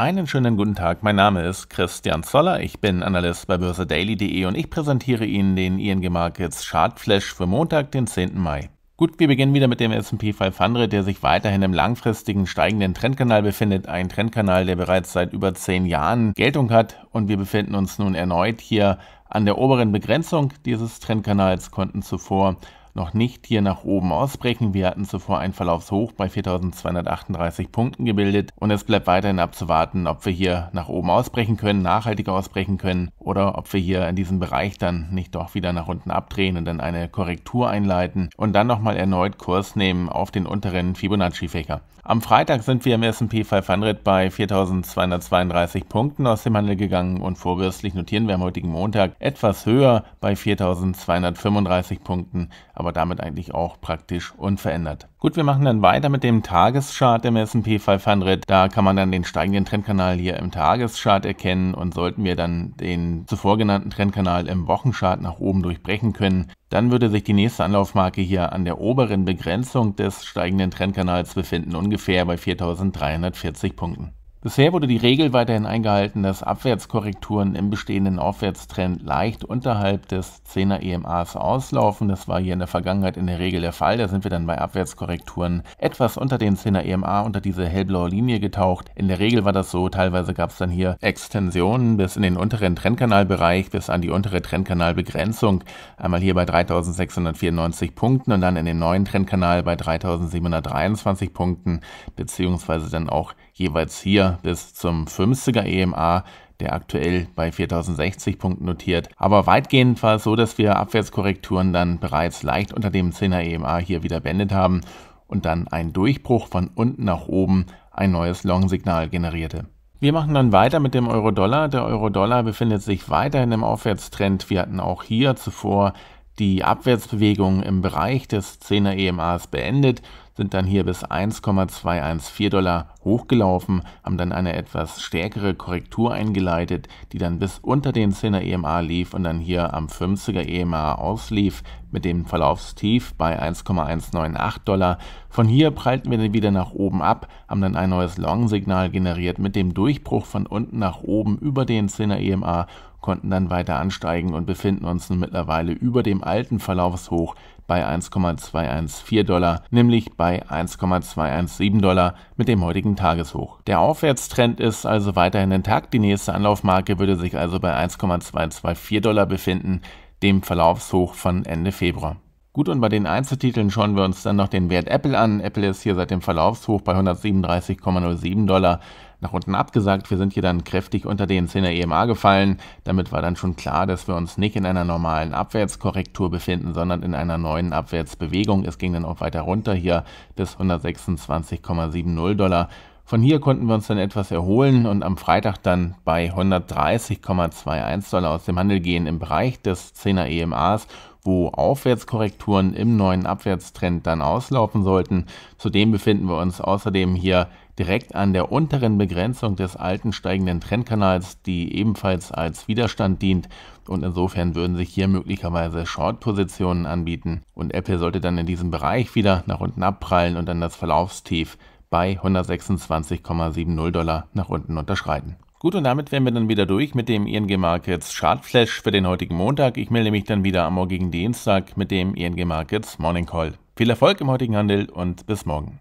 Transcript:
Einen schönen guten Tag, mein Name ist Christian Zoller, ich bin Analyst bei börsedaily.de und ich präsentiere Ihnen den ING Markets Chart Flash für Montag, den 10. Mai. Gut, wir beginnen wieder mit dem S&P 500, der sich weiterhin im langfristigen steigenden Trendkanal befindet. Ein Trendkanal, der bereits seit über zehn Jahren Geltung hat und wir befinden uns nun erneut hier an der oberen Begrenzung dieses Trendkanals konnten zuvor noch nicht hier nach oben ausbrechen. Wir hatten zuvor ein Verlaufshoch bei 4238 Punkten gebildet und es bleibt weiterhin abzuwarten, ob wir hier nach oben ausbrechen können, nachhaltig ausbrechen können oder ob wir hier in diesem Bereich dann nicht doch wieder nach unten abdrehen und dann eine Korrektur einleiten und dann nochmal erneut Kurs nehmen auf den unteren Fibonacci-Fächer. Am Freitag sind wir im S&P 500 bei 4232 Punkten aus dem Handel gegangen und vorbürstlich notieren wir am heutigen Montag etwas höher bei 4235 Punkten, aber aber damit eigentlich auch praktisch unverändert. Gut, wir machen dann weiter mit dem Tageschart im S&P 500. Da kann man dann den steigenden Trendkanal hier im Tageschart erkennen und sollten wir dann den zuvor genannten Trendkanal im Wochenchart nach oben durchbrechen können, dann würde sich die nächste Anlaufmarke hier an der oberen Begrenzung des steigenden Trendkanals befinden, ungefähr bei 4340 Punkten. Bisher wurde die Regel weiterhin eingehalten, dass Abwärtskorrekturen im bestehenden Aufwärtstrend leicht unterhalb des 10er EMAs auslaufen. Das war hier in der Vergangenheit in der Regel der Fall. Da sind wir dann bei Abwärtskorrekturen etwas unter den 10er EMA, unter diese hellblaue Linie getaucht. In der Regel war das so. Teilweise gab es dann hier Extensionen bis in den unteren Trendkanalbereich, bis an die untere Trendkanalbegrenzung. Einmal hier bei 3694 Punkten und dann in den neuen Trendkanal bei 3723 Punkten, beziehungsweise dann auch jeweils hier bis zum 50er EMA, der aktuell bei 4060 Punkten notiert. Aber weitgehend war es so, dass wir Abwärtskorrekturen dann bereits leicht unter dem 10er EMA hier wieder beendet haben und dann ein Durchbruch von unten nach oben ein neues Long-Signal generierte. Wir machen dann weiter mit dem Euro-Dollar. Der Euro-Dollar befindet sich weiterhin im Aufwärtstrend. Wir hatten auch hier zuvor die Abwärtsbewegung im Bereich des 10er EMAs beendet, sind dann hier bis 1,214 Dollar hochgelaufen, haben dann eine etwas stärkere Korrektur eingeleitet, die dann bis unter den 10er EMA lief und dann hier am 50er EMA auslief mit dem Verlaufstief bei 1,198 Dollar. Von hier prallten wir dann wieder nach oben ab, haben dann ein neues Long-Signal generiert mit dem Durchbruch von unten nach oben über den 10er EMA, konnten dann weiter ansteigen und befinden uns nun mittlerweile über dem alten Verlaufshoch bei 1,214 Dollar, nämlich bei 1,217 Dollar mit dem heutigen Tageshoch. Der Aufwärtstrend ist also weiterhin intakt. Die nächste Anlaufmarke würde sich also bei 1,224 Dollar befinden, dem Verlaufshoch von Ende Februar. Gut, und bei den Einzeltiteln schauen wir uns dann noch den Wert Apple an. Apple ist hier seit dem Verlaufshoch bei 137,07 Dollar nach unten abgesagt. Wir sind hier dann kräftig unter den 10er EMA gefallen. Damit war dann schon klar, dass wir uns nicht in einer normalen Abwärtskorrektur befinden, sondern in einer neuen Abwärtsbewegung. Es ging dann auch weiter runter hier bis 126,70 Dollar. Von hier konnten wir uns dann etwas erholen und am Freitag dann bei 130,21 Dollar aus dem Handel gehen im Bereich des 10er EMAs, wo Aufwärtskorrekturen im neuen Abwärtstrend dann auslaufen sollten. Zudem befinden wir uns außerdem hier direkt an der unteren Begrenzung des alten steigenden Trendkanals, die ebenfalls als Widerstand dient und insofern würden sich hier möglicherweise Short-Positionen anbieten und Apple sollte dann in diesem Bereich wieder nach unten abprallen und dann das Verlaufstief bei 126,70 Dollar nach unten unterschreiten. Gut, und damit wären wir dann wieder durch mit dem ING Markets Chartflash für den heutigen Montag. Ich melde mich dann wieder am morgigen Dienstag mit dem ING Markets Morning Call. Viel Erfolg im heutigen Handel und bis morgen.